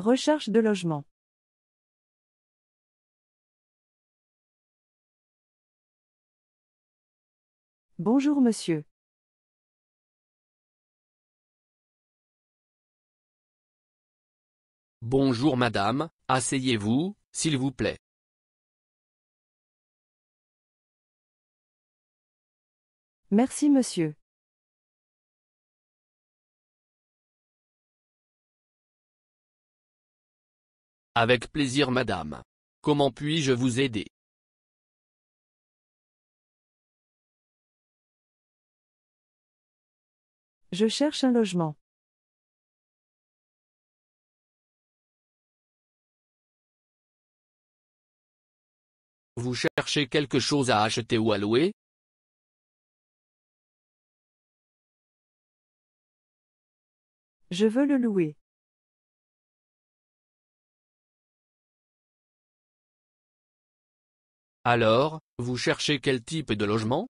Recherche de logement. Bonjour monsieur. Bonjour madame, asseyez-vous, s'il vous plaît. Merci monsieur. Avec plaisir madame. Comment puis-je vous aider Je cherche un logement. Vous cherchez quelque chose à acheter ou à louer Je veux le louer. Alors, vous cherchez quel type de logement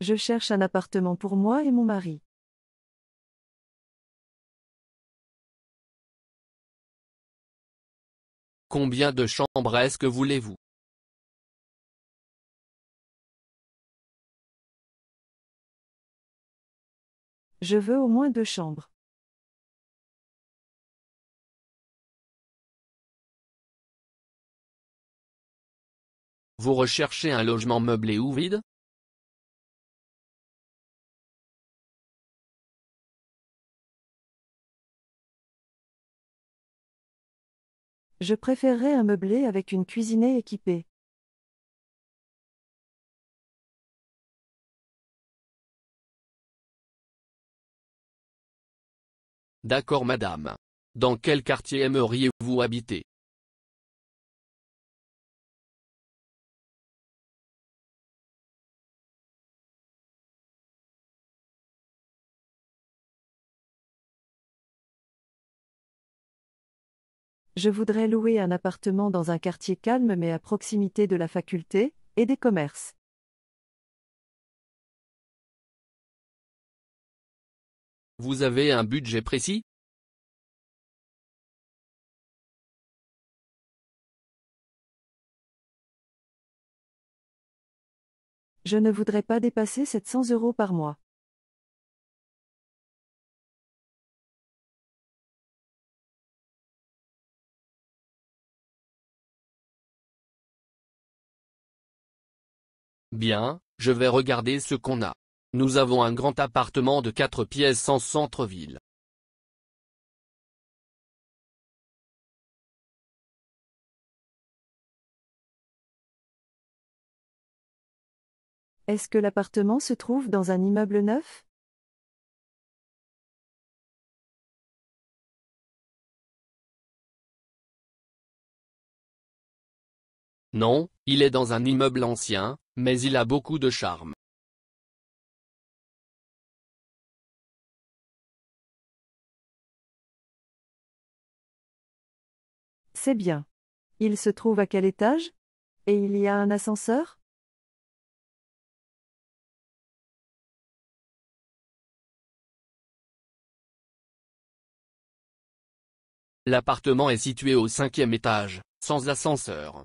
Je cherche un appartement pour moi et mon mari. Combien de chambres est-ce que voulez-vous Je veux au moins deux chambres. Vous recherchez un logement meublé ou vide Je préférerais un meublé avec une cuisinée équipée. D'accord madame. Dans quel quartier aimeriez-vous habiter Je voudrais louer un appartement dans un quartier calme mais à proximité de la faculté et des commerces. Vous avez un budget précis Je ne voudrais pas dépasser 700 euros par mois. Bien, je vais regarder ce qu'on a. Nous avons un grand appartement de 4 pièces sans centre-ville. Est-ce que l'appartement se trouve dans un immeuble neuf Non, il est dans un immeuble ancien, mais il a beaucoup de charme. C'est bien. Il se trouve à quel étage Et il y a un ascenseur L'appartement est situé au cinquième étage, sans ascenseur.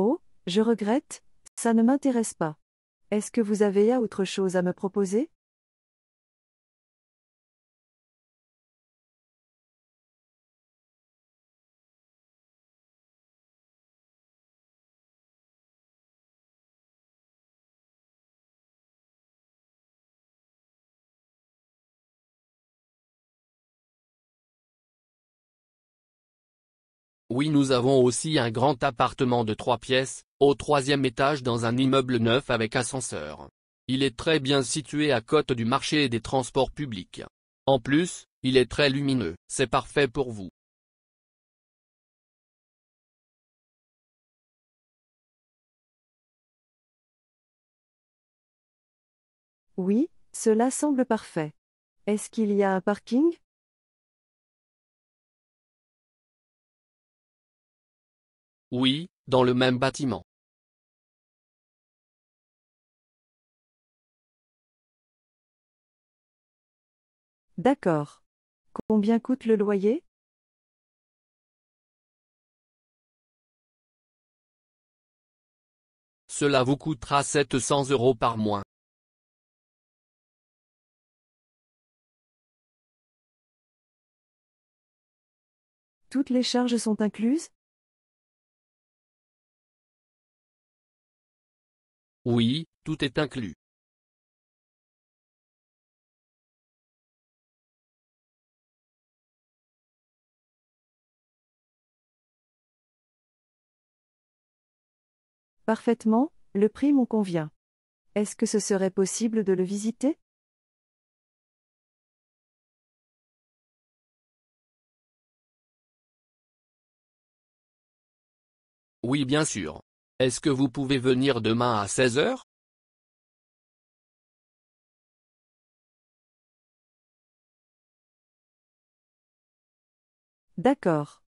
Oh, je regrette, ça ne m'intéresse pas. Est-ce que vous avez à autre chose à me proposer Oui nous avons aussi un grand appartement de trois pièces, au troisième étage dans un immeuble neuf avec ascenseur. Il est très bien situé à côte du marché et des transports publics. En plus, il est très lumineux, c'est parfait pour vous. Oui, cela semble parfait. Est-ce qu'il y a un parking Oui, dans le même bâtiment. D'accord. Combien coûte le loyer Cela vous coûtera 700 euros par mois. Toutes les charges sont incluses Oui, tout est inclus. Parfaitement, le prix m'en convient. Est-ce que ce serait possible de le visiter Oui bien sûr. Est-ce que vous pouvez venir demain à 16 heures D'accord.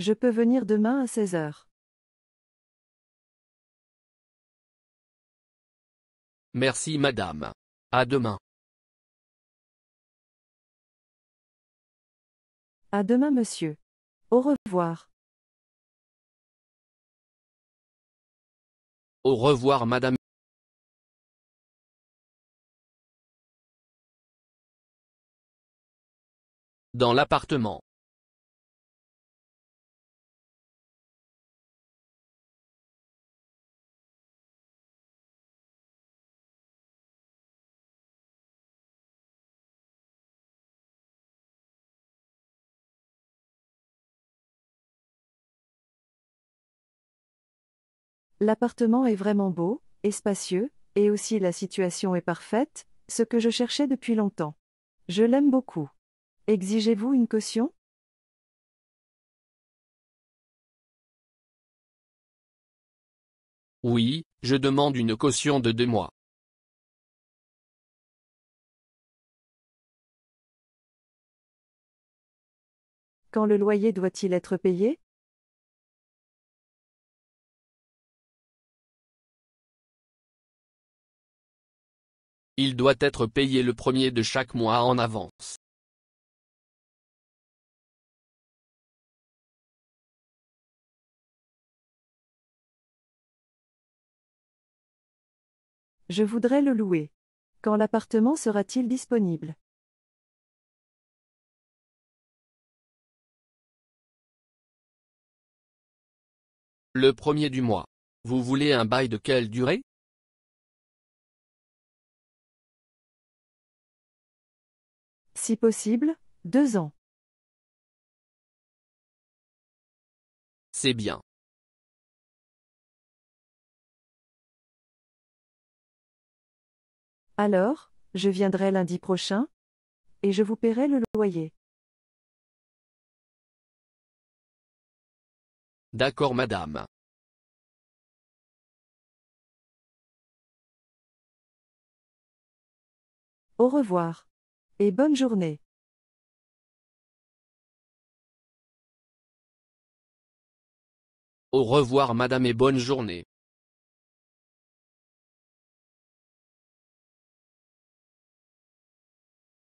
Je peux venir demain à 16 heures. Merci madame. À demain. À demain monsieur. Au revoir. Au revoir madame Dans l'appartement. L'appartement est vraiment beau, et spacieux, et aussi la situation est parfaite, ce que je cherchais depuis longtemps. Je l'aime beaucoup. Exigez-vous une caution Oui, je demande une caution de deux mois. Quand le loyer doit-il être payé Il doit être payé le premier de chaque mois en avance. Je voudrais le louer. Quand l'appartement sera-t-il disponible Le premier du mois. Vous voulez un bail de quelle durée Si possible, deux ans. C'est bien. Alors, je viendrai lundi prochain, et je vous paierai le loyer. D'accord, madame. Au revoir bonne journée. Au revoir madame et bonne journée.